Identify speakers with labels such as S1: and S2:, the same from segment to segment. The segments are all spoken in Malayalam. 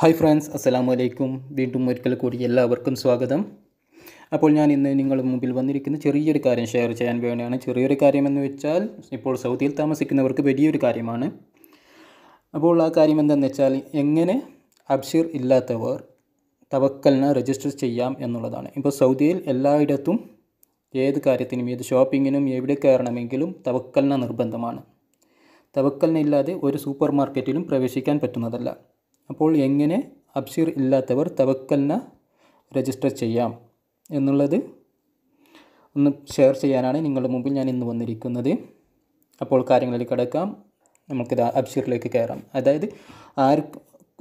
S1: ഹായ് ഫ്രണ്ട്സ് അസ്സലാമു അലൈക്കും വീണ്ടും ഒരിക്കൽ കൂടി എല്ലാവർക്കും സ്വാഗതം അപ്പോൾ ഞാൻ ഇന്ന് നിങ്ങളുടെ മുമ്പിൽ വന്നിരിക്കുന്ന ചെറിയൊരു കാര്യം ഷെയർ ചെയ്യാൻ വേണ്ടിയാണ് ചെറിയൊരു കാര്യമെന്ന് വെച്ചാൽ ഇപ്പോൾ സൗദിയിൽ താമസിക്കുന്നവർക്ക് വലിയൊരു കാര്യമാണ് അപ്പോൾ ആ കാര്യം എന്താണെന്ന് വെച്ചാൽ എങ്ങനെ അബ്ഷിർ ഇല്ലാത്തവർ തവക്കലിനെ രജിസ്റ്റർ ചെയ്യാം എന്നുള്ളതാണ് ഇപ്പോൾ സൗദിയിൽ എല്ലായിടത്തും ഏത് കാര്യത്തിനും ഏത് ഷോപ്പിങ്ങിനും എവിടെ കയറണമെങ്കിലും തവക്കലിന നിർബന്ധമാണ് തവക്കലിനില്ലാതെ ഒരു സൂപ്പർ മാർക്കറ്റിലും പ്രവേശിക്കാൻ പറ്റുന്നതല്ല അപ്പോൾ എങ്ങനെ അബ്ഷീർ ഇല്ലാത്തവർ തവക്കലിന രജിസ്റ്റർ ചെയ്യാം എന്നുള്ളത് ഒന്ന് ഷെയർ ചെയ്യാനാണ് നിങ്ങളുടെ മുമ്പിൽ ഞാൻ ഇന്ന് വന്നിരിക്കുന്നത് അപ്പോൾ കാര്യങ്ങളിലേക്ക് കടക്കാം നമുക്കിത് അബ്ഷീറിലേക്ക് കയറാം അതായത് ആർ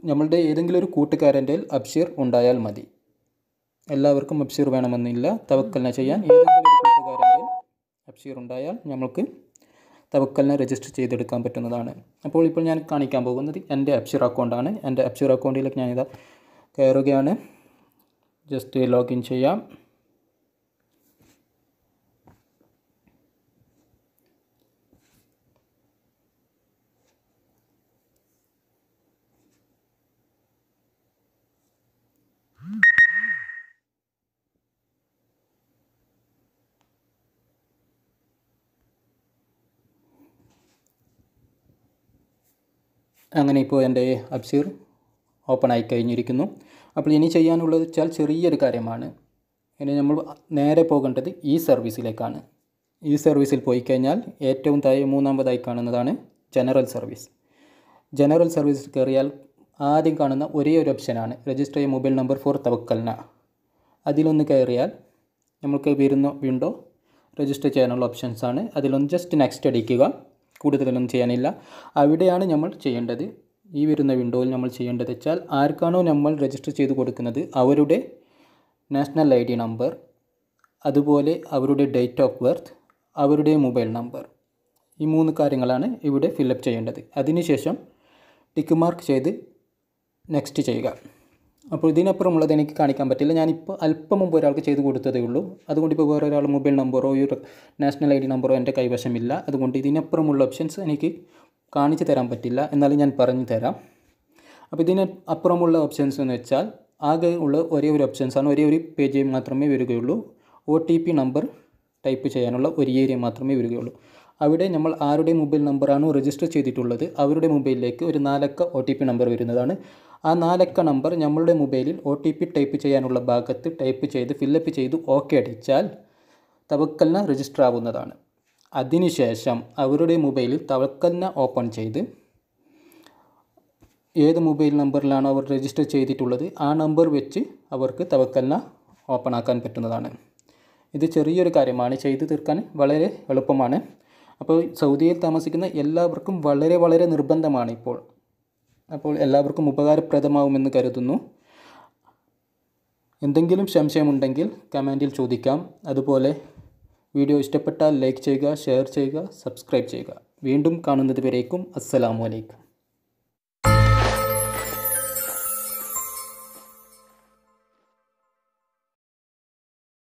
S1: നമ്മളുടെ ഏതെങ്കിലും ഒരു കൂട്ടുകാരൻ്റെ അബ്ഷീർ ഉണ്ടായാൽ മതി എല്ലാവർക്കും അബ്ഷീർ വേണമെന്നില്ല തവക്കലിന ചെയ്യാൻ ഏതെങ്കിലും ഒരു കൂട്ടുകാരൻ്റെ അബ്ഷീർ ഉണ്ടായാൽ നമ്മൾക്ക് തവക്കലിനെ രജിസ്റ്റർ ചെയ്തെടുക്കാൻ പറ്റുന്നതാണ് അപ്പോൾ ഇപ്പോൾ ഞാൻ കാണിക്കാൻ പോകുന്നത് എൻ്റെ അപ്ഷർ അക്കൗണ്ടാണ് എൻ്റെ അപ്ഷർ അക്കൗണ്ടിലേക്ക് ഞാനിത് കയറുകയാണ് ജസ്റ്റ് ലോഗിൻ ചെയ്യാം അങ്ങനെ ഇപ്പോൾ എൻ്റെ അബ്സീർ ഓപ്പൺ ആയി കഴിഞ്ഞിരിക്കുന്നു അപ്പോൾ ഇനി ചെയ്യാനുള്ളത് വെച്ചാൽ ചെറിയൊരു കാര്യമാണ് ഇനി നമ്മൾ നേരെ പോകേണ്ടത് ഈ സർവീസിലേക്കാണ് ഈ സർവീസിൽ പോയി കഴിഞ്ഞാൽ ഏറ്റവും താഴെ മൂന്നാമതായി കാണുന്നതാണ് ജനറൽ സർവീസ് ജനറൽ സർവീസിൽ കയറിയാൽ ആദ്യം കാണുന്ന ഒരേ ഒരു ഓപ്ഷനാണ് രജിസ്റ്റർ ചെയ്യ മൊബൈൽ നമ്പർ ഫോർ തവക്കൽന അതിലൊന്ന് കയറിയാൽ നമ്മൾക്ക് വരുന്ന വിൻഡോ രജിസ്റ്റർ ചെയ്യാനുള്ള ഓപ്ഷൻസാണ് അതിലൊന്ന് ജസ്റ്റ് നെക്സ്റ്റ് അടിക്കുക കൂടുതലൊന്നും ചെയ്യാനില്ല അവിടെയാണ് നമ്മൾ ചെയ്യേണ്ടത് ഈ വരുന്ന വിൻഡോയിൽ നമ്മൾ ചെയ്യേണ്ടത് വെച്ചാൽ ആർക്കാണോ നമ്മൾ രജിസ്റ്റർ ചെയ്ത് കൊടുക്കുന്നത് അവരുടെ നാഷണൽ ഐ ഡി നമ്പർ അതുപോലെ അവരുടെ ഡേറ്റ് ഓഫ് ബർത്ത് അവരുടെ മൊബൈൽ നമ്പർ ഈ മൂന്ന് കാര്യങ്ങളാണ് ഇവിടെ ഫില്ലപ്പ് ചെയ്യേണ്ടത് അതിനുശേഷം ടിക്ക് മാർക്ക് ചെയ്ത് നെക്സ്റ്റ് ചെയ്യുക അപ്പോൾ ഇതിനപ്പുറമുള്ളത് എനിക്ക് കാണിക്കാൻ പറ്റില്ല ഞാനിപ്പോൾ അല്പം മുമ്പ് ഒരാൾക്ക് ചെയ്ത് കൊടുത്തതേ ഉള്ളൂ അതുകൊണ്ട് ഇപ്പോൾ വേറെ ഒരാൾ മൊബൈൽ നമ്പറോ ഈ നാഷണൽ ഐ ഡി നമ്പറോ എൻ്റെ കൈവശമില്ല അതുകൊണ്ട് ഇതിനപ്പുറമുള്ള ഓപ്ഷൻസ് എനിക്ക് കാണിച്ചു തരാൻ പറ്റില്ല എന്നാലും ഞാൻ പറഞ്ഞു തരാം അപ്പോൾ ഇതിന് അപ്പുറമുള്ള ഓപ്ഷൻസ് എന്ന് വെച്ചാൽ ആകെ ഉള്ള ഒരേ ഒരു ഓപ്ഷൻസാണ് ഒരേ ഒരു പേജ് മാത്രമേ വരികയുള്ളൂ O T P number type ചെയ്യാനുള്ള ഒരു ഏരിയ മാത്രമേ വരികയുള്ളൂ അവിടെ നമ്മൾ ആരുടെ മൊബൈൽ നമ്പറാണോ രജിസ്റ്റർ ചെയ്തിട്ടുള്ളത് അവരുടെ മൊബൈലിലേക്ക് ഒരു നാലക്ക ഒ ടി പി നമ്പർ വരുന്നതാണ് ആ നാലക്ക നമ്പർ നമ്മളുടെ മൊബൈലിൽ ഒ ടി പി ടൈപ്പ് ചെയ്യാനുള്ള ഭാഗത്ത് ടൈപ്പ് ചെയ്ത് ഫില്ലപ്പ് ചെയ്ത് ഓക്കെ അടിച്ചാൽ തവക്കലിന രജിസ്റ്റർ ആവുന്നതാണ് അതിനുശേഷം അവരുടെ മൊബൈലിൽ തവക്കലിന ഓപ്പൺ ചെയ്ത് ഏത് മൊബൈൽ നമ്പറിലാണ് അവർ രജിസ്റ്റർ ചെയ്തിട്ടുള്ളത് ആ നമ്പർ വെച്ച് അവർക്ക് തവക്കലിന ഓപ്പൺ ആക്കാൻ പറ്റുന്നതാണ് ഇത് ചെറിയൊരു കാര്യമാണ് ചെയ്തു തീർക്കാൻ വളരെ എളുപ്പമാണ് അപ്പോൾ സൗദിയിൽ താമസിക്കുന്ന എല്ലാവർക്കും വളരെ വളരെ നിർബന്ധമാണ് ഇപ്പോൾ അപ്പോൾ എല്ലാവർക്കും ഉപകാരപ്രദമാവുമെന്ന് കരുതുന്നു എന്തെങ്കിലും സംശയമുണ്ടെങ്കിൽ കമൻറ്റിൽ ചോദിക്കാം അതുപോലെ വീഡിയോ ഇഷ്ടപ്പെട്ടാൽ ലൈക്ക് ചെയ്യുക ഷെയർ ചെയ്യുക സബ്സ്ക്രൈബ് ചെയ്യുക വീണ്ടും കാണുന്നത് വരേക്കും അസ്സലാമലൈക്കും